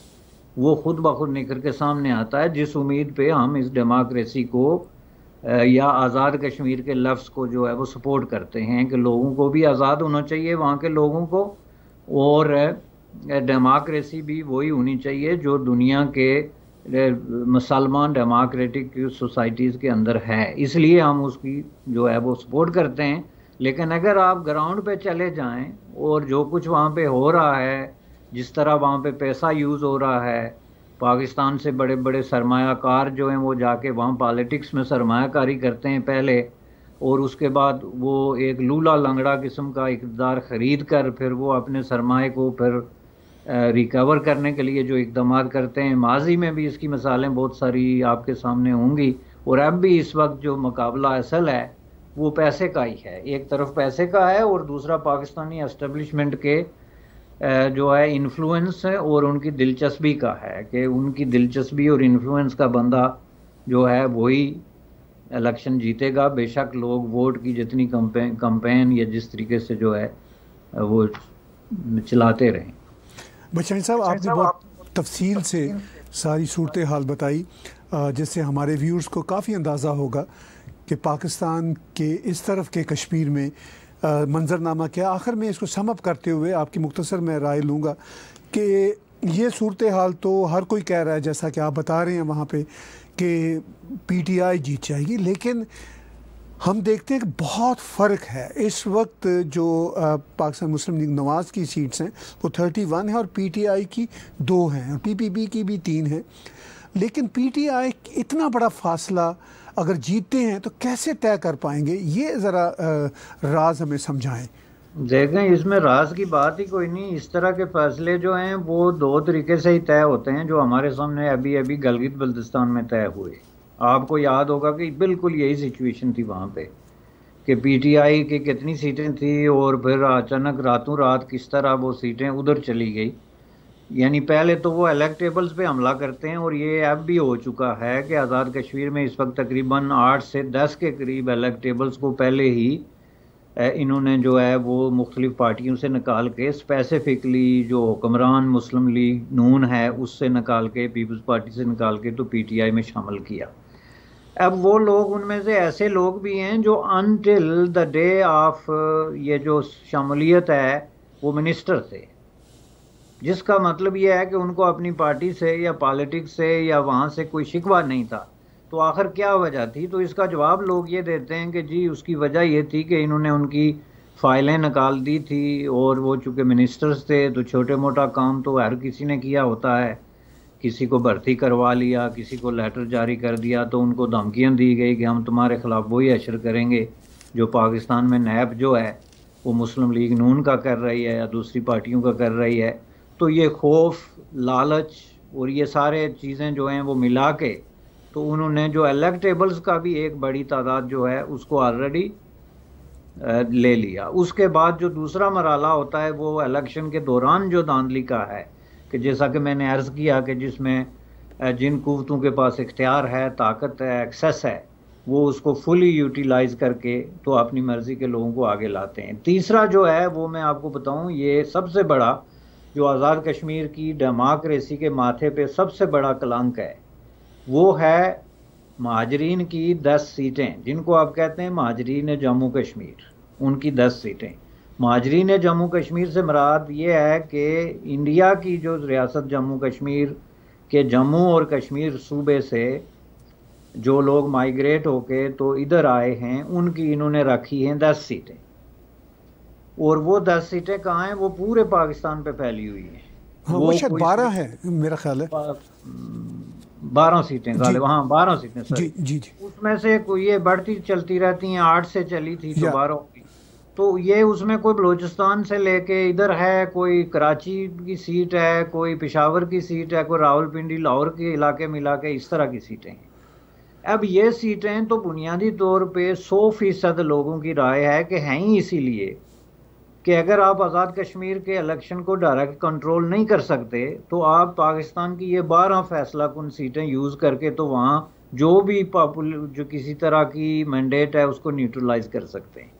वो खुद ब खुद के सामने आता है जिस उम्मीद पे हम इस डेमोक्रेसी को या आज़ाद कश्मीर के लफ्ज़ को जो है वो सपोर्ट करते हैं कि लोगों को भी आज़ाद होना चाहिए वहाँ के लोगों को और डेमोक्रेसी भी वही होनी चाहिए जो दुनिया के मुसलमान डेमोक्रेटिक सोसाइटीज़ के अंदर है इसलिए हम उसकी जो है वो सपोर्ट करते हैं लेकिन अगर आप ग्राउंड पे चले जाएं और जो कुछ वहाँ पे हो रहा है जिस तरह वहाँ पे पैसा यूज़ हो रहा है पाकिस्तान से बड़े बड़े सरमाकार जो हैं वो जाके वहाँ पॉलिटिक्स में सरमाकारी करते हैं पहले और उसके बाद वो एक लूला लंगड़ा किस्म का इकदार ख़रीद कर फिर वो अपने सरमाए को फिर रिकवर करने के लिए जो इकदाम करते हैं माजी में भी इसकी मिसालें बहुत सारी आपके सामने होंगी और अब भी इस वक्त जो मुकाबला असल है वो पैसे का ही है एक तरफ पैसे का है और दूसरा पाकिस्तानी इस्टबलिशमेंट के जो है इन्फ्लुएंस है और उनकी दिलचस्पी का है कि उनकी दिलचस्पी और इन्फ्लुएंस का बंदा जो है वही इलेक्शन जीतेगा बेशक लोग वोट की जितनी कंपेन कंपेन या जिस तरीके से जो है वो चलाते रहें बच्चन साहब आपने बहुत तफसील से सारी सूरत हाल बताई जिससे हमारे व्यूर्स को काफ़ी अंदाज़ा होगा कि पाकिस्तान के इस तरफ के कश्मीर में मंजरनामा किया आखिर में इसको समअप करते हुए आपकी मुख्तसर मैं राय लूँगा कि ये सूरत हाल तो हर कोई कह रहा है जैसा कि आप बता रहे हैं वहाँ पर कि पी टी आई जीत जाएगी लेकिन हम देखते हैं कि बहुत फ़र्क है इस वक्त जो पाकिस्तान मुस्लिम लीग नवाज़ की सीट्स हैं वो थर्टी वन है और पी टी आई की दो हैं और पी पी बी की भी तीन हैं लेकिन पी टी आई इतना बड़ा फासला अगर जीतते हैं तो कैसे तय कर पाएंगे ये ज़रा राज हमें समझाएं देखें इसमें राज की बात ही कोई नहीं इस तरह के फैसले जो हैं वो दो तरीके से ही तय होते हैं जो हमारे सामने अभी अभी गलगित बल्तिस्तान में तय हुए आपको याद होगा कि बिल्कुल यही सिचुएशन थी वहाँ पे कि पीटीआई की कितनी सीटें थी और फिर अचानक रातों रात किस तरह वो सीटें उधर चली गई यानी पहले तो वो इलेक्टेबल्स पे हमला करते हैं और ये अब भी हो चुका है कि आज़ाद कश्मीर में इस वक्त तकरीबन आठ से दस के करीब इलेक्टेबल्स को पहले ही इन्होंने जो है वो मुख्तलिफ पार्टियों से निकाल के स्पेसिफिकली जो हुक्मरान मुस्लिम लीग नून है उससे निकाल के पीपल्स पार्टी से निकाल के तो पी टी आई में शामिल किया अब वो लोग उनमें से ऐसे लोग भी हैं जो अनटिल द डे ऑफ ये जो शमूलियत है वो मिनिस्टर थे जिसका मतलब यह है कि उनको अपनी पार्टी से या पॉलिटिक्स से या वहाँ से कोई शिकवा नहीं था तो आखिर क्या वजह थी तो इसका जवाब लोग ये देते हैं कि जी उसकी वजह ये थी कि इन्होंने उनकी फाइलें निकाल दी थी और वो चूँकि मिनिस्टर्स थे तो छोटे मोटा काम तो हर किसी ने किया होता है किसी को भर्ती करवा लिया किसी को लेटर जारी कर दिया तो उनको धमकियाँ दी गई कि हम तुम्हारे ख़िलाफ़ वही अशर करेंगे जो पाकिस्तान में नैब जो है वो मुस्लिम लीग नून का कर रही है या दूसरी पार्टियों का कर रही है तो ये खौफ लालच और ये सारे चीज़ें जो हैं वो मिला के तो उन्होंने जो इलेक्टेबल्स का भी एक बड़ी तादाद जो है उसको ऑलरेडी ले लिया उसके बाद जो दूसरा मरला होता है वो इलेक्शन के दौरान जो धांधली का है कि जैसा कि मैंने अर्ज़ किया कि जिसमें जिन कुतों के पास इख्तियार है ताकत है एक्सेस है वो उसको फुली यूटिलाइज करके तो अपनी मर्ज़ी के लोगों को आगे लाते हैं तीसरा जो है वो मैं आपको बताऊं ये सबसे बड़ा जो आज़ाद कश्मीर की डेमोक्रेसी के माथे पे सबसे बड़ा कलंक है वो है महाजरीन की दस सीटें जिनको आप कहते हैं महाजरीन जम्मू कश्मीर उनकी दस सीटें महाजरीन जम्मू कश्मीर से मराद ये है कि इंडिया की जो रियासत जम्मू कश्मीर के जम्मू और कश्मीर सूबे से जो लोग माइग्रेट होके तो इधर आए हैं उनकी इन्होंने रखी हैं दस सीटें और वो दस सीटें कहाँ हैं वो पूरे पाकिस्तान पे फैली हुई हैं हाँ, वो, वो शायद बारह है मेरा ख्याल है बारह सीटें गालिब हाँ बारह सीटें सर जी जी, जी। उसमें से ये बढ़ती चलती रहती हैं आठ से चली थी तो बारह की तो ये उसमें कोई बलूचिस्तान से लेके इधर है कोई कराची की सीट है कोई पिशावर की सीट है कोई रावलपिंडी लाहौर के इलाके मिला के इस तरह की सीटें हैं अब ये सीटें तो बुनियादी तौर पे 100 फीसद लोगों की राय है कि हैं ही इसीलिए कि अगर आप आज़ाद कश्मीर के इलेक्शन को डायरेक्ट कंट्रोल नहीं कर सकते तो आप पाकिस्तान की ये बारह फैसला कुन सीटें यूज़ करके तो वहाँ जो भी पॉपुलर जो किसी तरह की मैंडेट है उसको न्यूट्रलाइज कर सकते हैं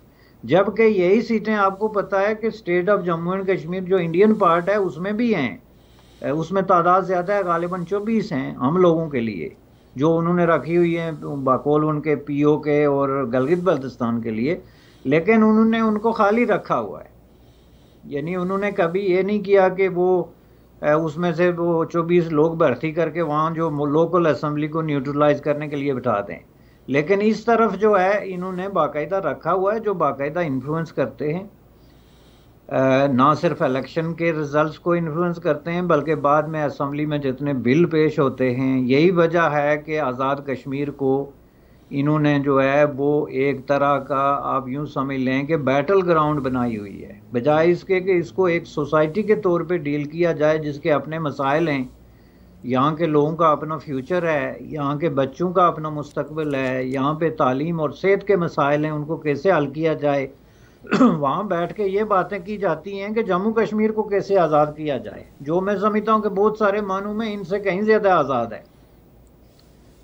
जबकि यही सीटें आपको पता है कि state of Jammu and Kashmir जो इंडियन पार्ट है उसमें भी हैं उसमें तादाद ज़्यादा है गालिबा चौबीस हैं हम लोगों के लिए जो उन्होंने रखी हुई हैं बाकोल उनके पी के और गलगित बल्तिस्तान के लिए लेकिन उन्होंने उनको खाली रखा हुआ है यानी उन्होंने कभी ये नहीं किया कि वो उसमें से वो चौबीस लोग भर्ती करके वहाँ जो लोकल असम्बली को न्यूट्रलाइज करने के लिए बिठा दें लेकिन इस तरफ जो है इन्होंने बाकायदा रखा हुआ है जो बाकायदा इन्फ्लुएंस करते हैं ना सिर्फ इलेक्शन के रिजल्ट्स को इन्फ्लुएंस करते हैं बल्कि बाद में असम्बली में जितने बिल पेश होते हैं यही वजह है कि आज़ाद कश्मीर को इन्होंने जो है वो एक तरह का आप यूं समझ लें कि बैटल ग्राउंड बनाई हुई है बजाय इसके कि इसको एक सोसाइटी के तौर पे डील किया जाए जिसके अपने मसाइल हैं यहाँ के लोगों का अपना फ्यूचर है यहाँ के बच्चों का अपना मुस्तबिल है यहाँ पे तालीम और सेहत के मसाइल हैं उनको कैसे हल किया जाए वहाँ बैठ के ये बातें की जाती हैं कि जम्मू कश्मीर को कैसे आज़ाद किया जाए जो मैं समझता हूँ कि बहुत सारे मानू में इनसे कहीं ज़्यादा आज़ाद है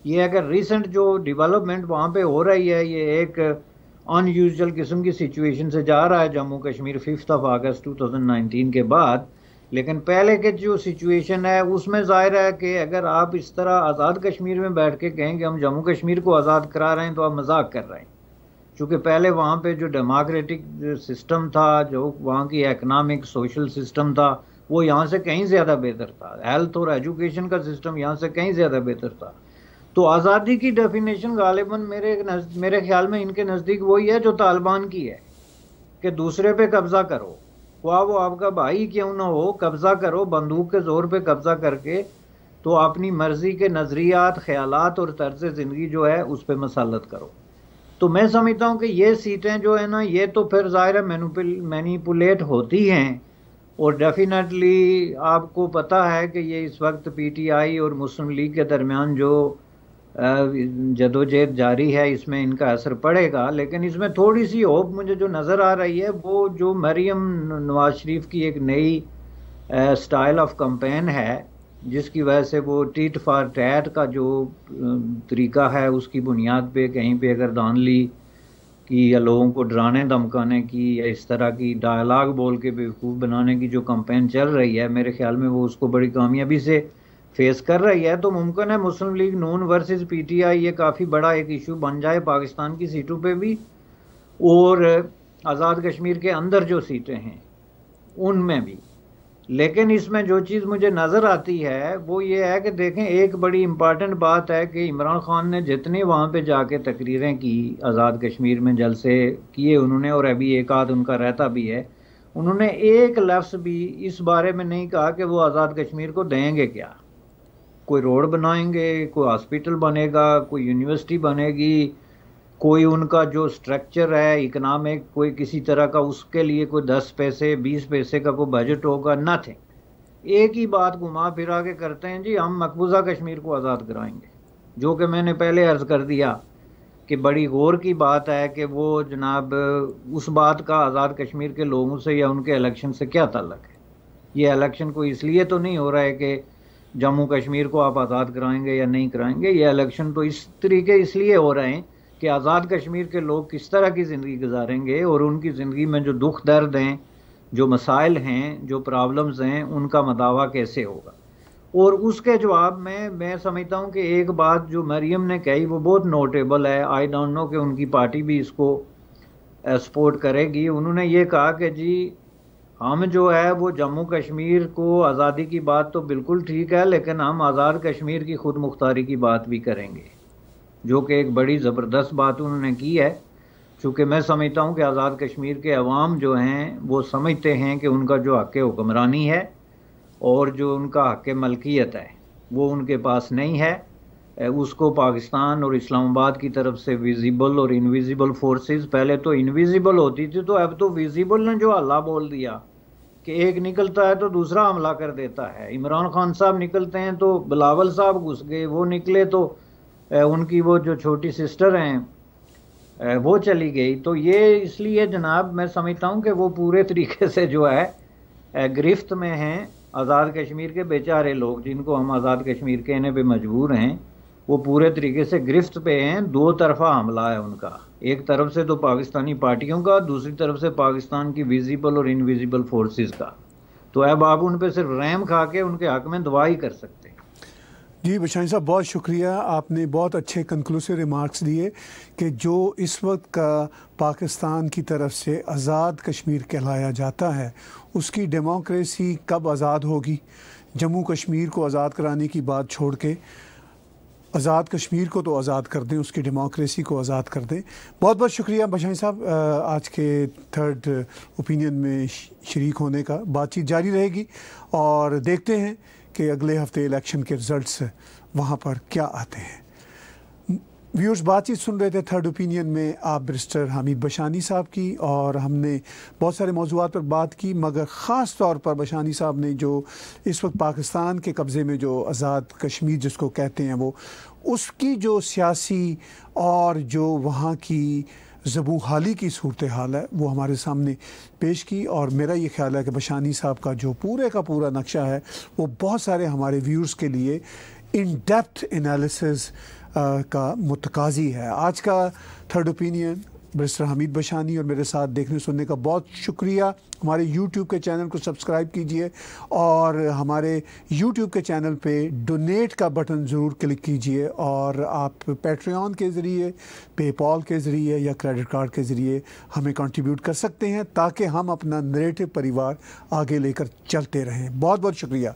ये अगर रिसेंट जो डेवलपमेंट वहाँ पे हो रही है ये एक अनयूजल किस्म की सिचुएशन से जा रहा है Jammu Kashmir fifth of August 2019 के बाद लेकिन पहले के जो सिचुएशन है उसमें ज़ाहिर है कि अगर आप इस तरह आज़ाद कश्मीर में बैठ के कहेंगे हम जम्मू कश्मीर को आज़ाद करा रहे हैं तो आप मजाक कर रहे हैं चूँकि पहले वहाँ पर जो डेमोक्रेटिक सिस्टम था जो वहाँ की इकनॉमिक सोशल सिस्टम था वो यहाँ से कहीं ज़्यादा बेहतर था हेल्थ और एजुकेशन का सिस्टम यहाँ से कहीं ज़्यादा बेहतर था तो आज़ादी की डेफिनेशन गालिबा मेरे नज़, मेरे ख्याल में इनके नज़दीक वही है जो तालिबान की है कि दूसरे पे कब्ज़ा करो ख्वा वो आपका भाई क्यों ना हो कब्ज़ा करो बंदूक के ज़ोर पे कब्ज़ा करके तो अपनी मर्ज़ी के नज़रियात ख्याल और तर्ज ज़िंदगी जो है उस पर मसालत करो तो मैं समझता हूँ कि ये सीटें जो है ना ये तो फिर ज़ाहिर है मैनिपुलेट होती हैं और डेफिनेटली आपको पता है कि ये इस वक्त पीटीआई और मुस्लिम लीग के दरमियान जो जदोजहद जारी है इसमें इनका असर पड़ेगा लेकिन इसमें थोड़ी सी होप मुझे जो नज़र आ रही है वो जो मरीम नवाज शरीफ की एक नई स्टाइल ऑफ कंपेन है जिसकी वजह से वो टीट फार टैट का जो तरीका है उसकी बुनियाद पे कहीं पे अगर दान ली कि या लोगों को डराने धमकाने की या इस तरह की डायलाग बोल के बेवकूफ़ बनाने की जो कंपेन चल रही है मेरे ख्याल में वो उसको बड़ी कामयाबी से फेस कर रही है तो मुमकिन है मुस्लिम लीग नून वर्सेस पीटीआई ये काफ़ी बड़ा एक इशू बन जाए पाकिस्तान की सीटों पे भी और आज़ाद कश्मीर के अंदर जो सीटें हैं उनमें भी लेकिन इसमें जो चीज़ मुझे नज़र आती है वो ये है कि देखें एक बड़ी इम्पॉर्टेंट बात है कि इमरान ख़ान ने जितनी वहाँ पे जाके तकरीरें की आज़ाद कश्मीर में जलसे किए उन्होंने और अभी एक आध उनका रहता भी है उन्होंने एक लफ्स भी इस बारे में नहीं कहा कि वो आज़ाद कश्मीर को देंगे क्या कोई रोड बनाएंगे कोई हॉस्पिटल बनेगा कोई यूनिवर्सिटी बनेगी कोई उनका जो स्ट्रक्चर है इकनॉमिक कोई किसी तरह का उसके लिए कोई दस पैसे बीस पैसे का कोई बजट होगा नथिंग एक ही बात घुमा फिरा के करते हैं जी हम मकबूजा कश्मीर को आज़ाद कराएंगे जो कि मैंने पहले अर्ज़ कर दिया कि बड़ी गौर की बात है कि वो जनाब उस बात का आज़ाद कश्मीर के लोगों से या उनके इलेक्शन से क्या तल्लक है ये इलेक्शन कोई इसलिए तो नहीं हो रहा है कि जम्मू कश्मीर को आप आज़ाद कराएंगे या नहीं कराएंगे ये इलेक्शन तो इस तरीके इसलिए हो रहे हैं कि आज़ाद कश्मीर के लोग किस तरह की ज़िंदगी गुजारेंगे और उनकी ज़िंदगी में जो दुख दर्द हैं जो मसाइल हैं जो प्रॉब्लम्स हैं उनका मदावा कैसे होगा और उसके जवाब में मैं समझता हूँ कि एक बात जो मरीम ने कही वो बहुत नोटेबल है आई डोंट नो कि उनकी पार्टी भी इसको सपोर्ट करेगी उन्होंने ये कहा कि जी हम जो है वो जम्मू कश्मीर को आज़ादी की बात तो बिल्कुल ठीक है लेकिन हम आज़ाद कश्मीर की खुद मुख्तारी की बात भी करेंगे जो कि एक बड़ी ज़बरदस्त बात उन्होंने की है चूँकि मैं समझता हूँ कि आज़ाद कश्मीर के अवाम जो हैं वो समझते हैं कि उनका जो हक हुक्मरानी है और जो उनका हक मलकियत है वो उनके पास नहीं है उसको पाकिस्तान और इस्लामाबाद की तरफ से विजिबल और इनविजिबल फोर्सेस पहले तो इनविजिबल होती थी तो अब तो विजिबल ने जो अल्लाह बोल दिया कि एक निकलता है तो दूसरा हमला कर देता है इमरान खान साहब निकलते हैं तो बिलावल साहब घुस गए वो निकले तो उनकी वो जो छोटी सिस्टर हैं वो चली गई तो ये इसलिए जनाब मैं समझता हूँ कि वो पूरे तरीके से जो है गिरफ्त में हैं आज़ाद कश्मीर के बेचारे लोग जिनको हम आज़ाद कश्मीर कहने पर मजबूर हैं वो पूरे तरीके से गिरफ्त पे हैं दो तरफा हमला है उनका एक तरफ से तो पाकिस्तानी पार्टियों का दूसरी तरफ से पाकिस्तान की विजिबल और इनविजिबल फोर्सेस का तो अब आप उन पर सिर्फ रैम खा के उनके हक में दुआ ही कर सकते हैं जी बशाइन साहब बहुत शुक्रिया आपने बहुत अच्छे कंक्लूसिव रिमार्क्स दिए कि जो इस वक्त का पाकिस्तान की तरफ से आज़ाद कश्मीर कहलाया जाता है उसकी डेमोक्रेसी कब आज़ाद होगी जम्मू कश्मीर को आज़ाद कराने की बात छोड़ के आज़ाद कश्मीर को तो आज़ाद कर दें उसकी डेमोक्रेसी को आज़ाद कर दें बहुत बहुत शुक्रिया बशाई साहब आज के थर्ड ओपिनियन में शरीक होने का बातचीत जारी रहेगी और देखते हैं कि अगले हफ्ते इलेक्शन के रिज़ल्ट वहाँ पर क्या आते हैं व्यूर्स बातचीत सुन रहे थे थर्ड ओपिनियन में आप ब्रिस्टर हामिद बशानी साहब की और हमने बहुत सारे मौजूद पर बात की मगर ख़ास तौर पर बशानी साहब ने जो इस वक्त पाकिस्तान के कब्ज़े में जो आज़ाद कश्मीर जिसको कहते हैं वो उसकी जो सियासी और जो वहाँ की जबू हाली की सूरत हाल है वो हमारे सामने पेश की और मेरा ये ख्याल है कि बशानी साहब का जो पूरे का पूरा नक्शा है वो बहुत सारे हमारे व्यूर्स के लिए इन डेप्थ एनालिसिस का मतकाजी है आज का third opinion barrister Hamid Bashani और मेरे साथ देखने सुनने का बहुत शुक्रिया हमारे यूट्यूब के चैनल को सब्सक्राइब कीजिए और हमारे यूट्यूब के चैनल पे डोनेट का बटन ज़रूर क्लिक कीजिए और आप पेट्रियन के ज़रिए पेपॉल के ज़रिए या क्रेडिट कार्ड के ज़रिए हमें कंट्रीब्यूट कर सकते हैं ताकि हम अपना नरेटिव परिवार आगे लेकर चलते रहें बहुत बहुत शुक्रिया